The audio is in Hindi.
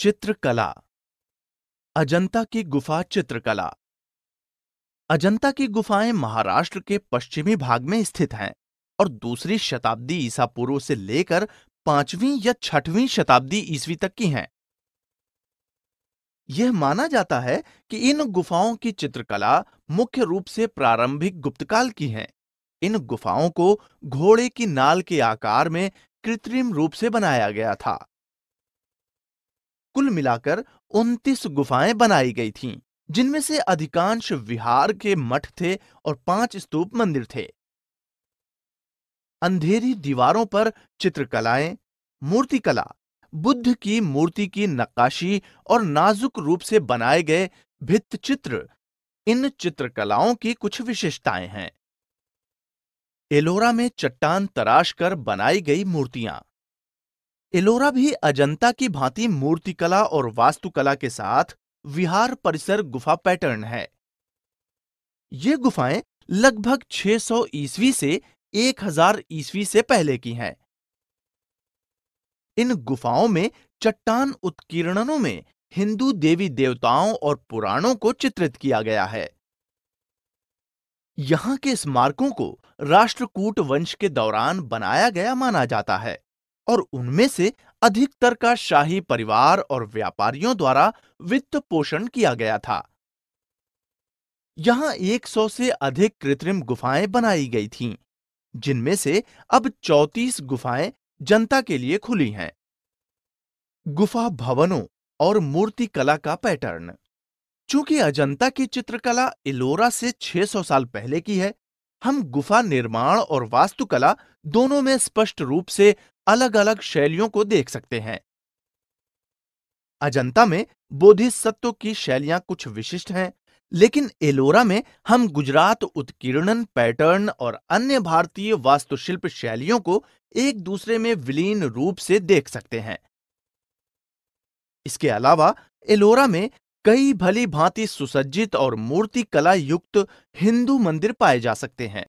चित्रकला अजंता की गुफा चित्रकला अजंता की गुफाएं महाराष्ट्र के पश्चिमी भाग में स्थित हैं और दूसरी शताब्दी ईसा पूर्व से लेकर पांचवीं या छठवीं शताब्दी ईस्वी तक की हैं यह माना जाता है कि इन गुफाओं की चित्रकला मुख्य रूप से प्रारंभिक गुप्तकाल की है इन गुफाओं को घोड़े की नाल के आकार में कृत्रिम रूप से बनाया गया था कुल मिलाकर 29 गुफाएं बनाई गई थीं, जिनमें से अधिकांश विहार के मठ थे और पांच स्तूप मंदिर थे अंधेरी दीवारों पर चित्रकलाएं मूर्तिकला बुद्ध की मूर्ति की नक्काशी और नाजुक रूप से बनाए गए भित्त चित्र इन चित्रकलाओं की कुछ विशेषताएं हैं एलोरा में चट्टान तराश कर बनाई गई मूर्तियां एलोरा भी अजंता की भांति मूर्तिकला और वास्तुकला के साथ विहार परिसर गुफा पैटर्न है ये गुफाएं लगभग 600 ईस्वी से 1000 ईस्वी से पहले की हैं इन गुफाओं में चट्टान उत्कीर्णनों में हिंदू देवी देवताओं और पुराणों को चित्रित किया गया है यहां के स्मारकों को राष्ट्रकूट वंश के दौरान बनाया गया माना जाता है और उनमें से अधिकतर का शाही परिवार और व्यापारियों द्वारा वित्त पोषण किया गया था यहां 100 से अधिक कृत्रिम गुफाएं बनाई गई थीं, जिनमें से अब 34 गुफाएं जनता के लिए खुली हैं गुफा भवनों और मूर्तिकला का पैटर्न चूंकि अजंता की चित्रकला इलोरा से 600 साल पहले की है हम गुफा निर्माण और वास्तुकला दोनों में स्पष्ट रूप से अलग अलग शैलियों को देख सकते हैं अजंता में बोधिसत्व की शैलियां कुछ विशिष्ट हैं लेकिन एलोरा में हम गुजरात उत्कीर्णन पैटर्न और अन्य भारतीय वास्तुशिल्प शैलियों को एक दूसरे में विलीन रूप से देख सकते हैं इसके अलावा एलोरा में कई भली भांति सुसज्जित और मूर्ति कला युक्त हिंदू मंदिर पाए जा सकते हैं